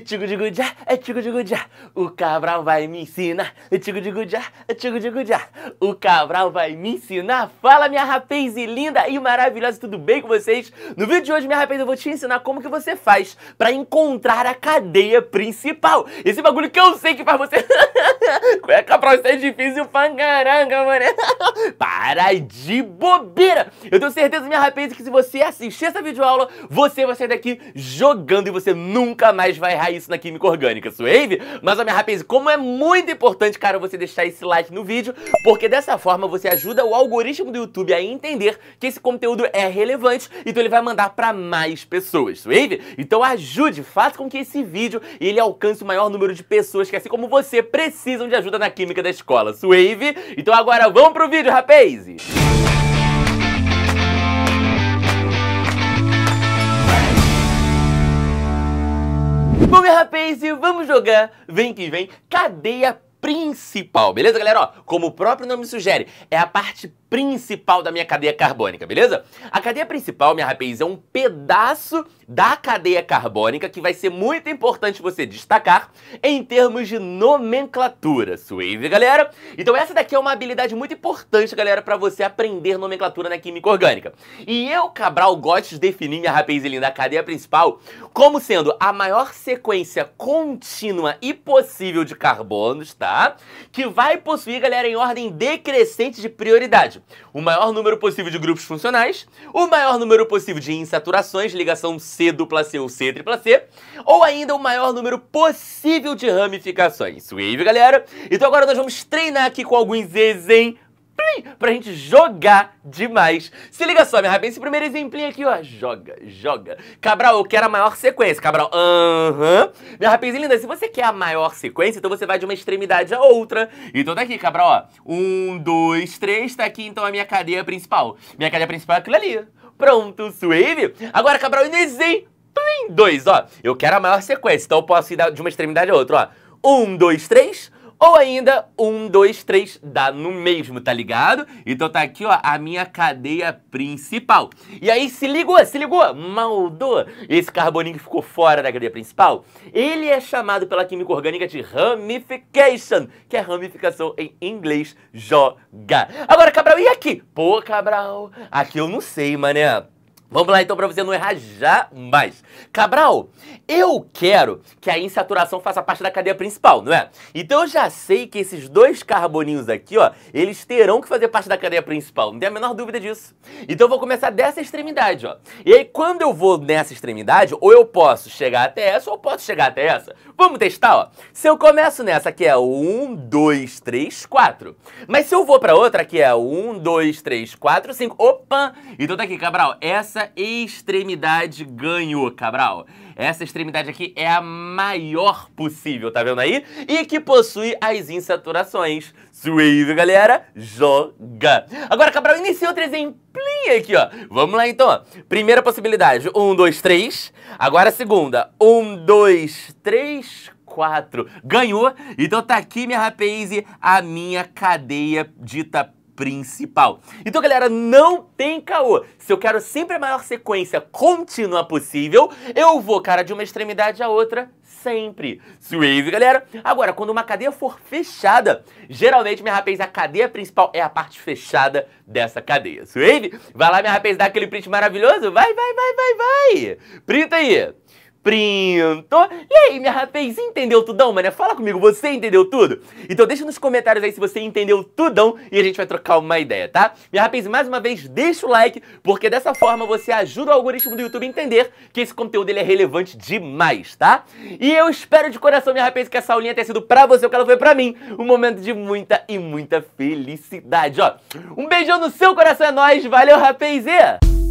Tigo de é tigo de gujá, o Cabral vai me ensinar. Tigo de é tigo de gujá, o Cabral vai me ensinar. Fala, minha rapaz e linda e maravilhosa, tudo bem com vocês? No vídeo de hoje, minha rapaz, eu vou te ensinar como que você faz para encontrar a cadeia principal. Esse bagulho que eu sei que faz você... Cueca é, Cabral, isso é difícil pra caranga, mané. Para de bobeira. Eu tenho certeza, minha rapaz, que se você assistir essa videoaula, você vai sair daqui jogando e você nunca mais vai errar isso na química orgânica, suave? Mas, ó, minha rapaziada, como é muito importante, cara, você deixar esse like no vídeo, porque dessa forma você ajuda o algoritmo do YouTube a entender que esse conteúdo é relevante, então ele vai mandar para mais pessoas, suave? Então ajude, faça com que esse vídeo ele alcance o maior número de pessoas que, assim como você, precisam de ajuda na química da escola, suave? Então agora vamos pro vídeo, rapazes! Bom, é rapaz, vamos jogar, vem que vem, cadeia principal, beleza, galera? Ó, como o próprio nome sugere, é a parte principal da minha cadeia carbônica, beleza? A cadeia principal, minha rapaz, é um pedaço da cadeia carbônica que vai ser muito importante você destacar em termos de nomenclatura, suave, galera? Então essa daqui é uma habilidade muito importante, galera, para você aprender nomenclatura na química orgânica. E eu, Cabral, gosto de definir, minha rapaz, linda, a cadeia principal como sendo a maior sequência contínua e possível de carbonos, tá? Que vai possuir, galera, em ordem decrescente de prioridade o maior número possível de grupos funcionais, o maior número possível de insaturações, ligação C dupla C ou C tripla C, ou ainda o maior número possível de ramificações. Wave, galera! Então agora nós vamos treinar aqui com alguns exemplos pra gente jogar demais. Se liga só, minha rabinha, esse primeiro exemplinho aqui, ó. Joga, joga. Cabral, eu quero a maior sequência. Cabral, aham. Minha rapazinha linda, se você quer a maior sequência, então você vai de uma extremidade a outra. Então tá aqui, Cabral, ó. Um, dois, três, tá aqui então a minha cadeia principal. Minha cadeia principal é aquilo ali. Pronto, suave. Agora, Cabral, no exemplo dois, ó. Eu quero a maior sequência, então eu posso ir de uma extremidade a outra, ó. Um, dois, três. Ou ainda, um, dois, três, dá no mesmo, tá ligado? Então tá aqui, ó, a minha cadeia principal. E aí, se ligou, se ligou, maldou esse carboninho que ficou fora da cadeia principal? Ele é chamado pela química orgânica de ramification, que é ramificação em inglês, jogar. Agora, Cabral, e aqui? Pô, Cabral, aqui eu não sei, mané. Vamos lá então para você não errar jamais. Cabral, eu quero que a insaturação faça parte da cadeia principal, não é? Então eu já sei que esses dois carboninhos aqui, ó, eles terão que fazer parte da cadeia principal, não tem a menor dúvida disso. Então eu vou começar dessa extremidade, ó. E aí quando eu vou nessa extremidade, ou eu posso chegar até essa, ou eu posso chegar até essa. Vamos testar, ó. Se eu começo nessa que é 1, 2, 3, 4. Mas se eu vou para outra que é 1, 2, 3, 4, 5. Opa! Então tá aqui, Cabral, essa extremidade ganhou, Cabral. Essa extremidade aqui é a maior possível, tá vendo aí? E que possui as insaturações. Suave, galera, joga. Agora, Cabral, inicia outro exemplo aqui, ó. Vamos lá, então. Primeira possibilidade, um, dois, três. Agora a segunda, um, dois, três, 4. Ganhou? Então tá aqui, minha rapaze a minha cadeia dita principal. Então, galera, não tem caô. Se eu quero sempre a maior sequência contínua possível, eu vou, cara, de uma extremidade à outra sempre. Suave, galera. Agora, quando uma cadeia for fechada, geralmente, minha rapaz, a cadeia principal é a parte fechada dessa cadeia. Suave? Vai lá, minha rapaz, dá aquele print maravilhoso? Vai, vai, vai, vai, vai. Printa aí printo. E aí, minha rapaz, entendeu tudão, mané? Fala comigo, você entendeu tudo? Então deixa nos comentários aí se você entendeu tudão e a gente vai trocar uma ideia, tá? Minha rapaz, mais uma vez, deixa o like, porque dessa forma você ajuda o algoritmo do YouTube a entender que esse conteúdo ele é relevante demais, tá? E eu espero de coração, minha rapaz, que essa aulinha tenha sido pra você o que ela foi pra mim. Um momento de muita e muita felicidade, ó. Um beijão no seu coração é nóis, valeu, rapaz! E...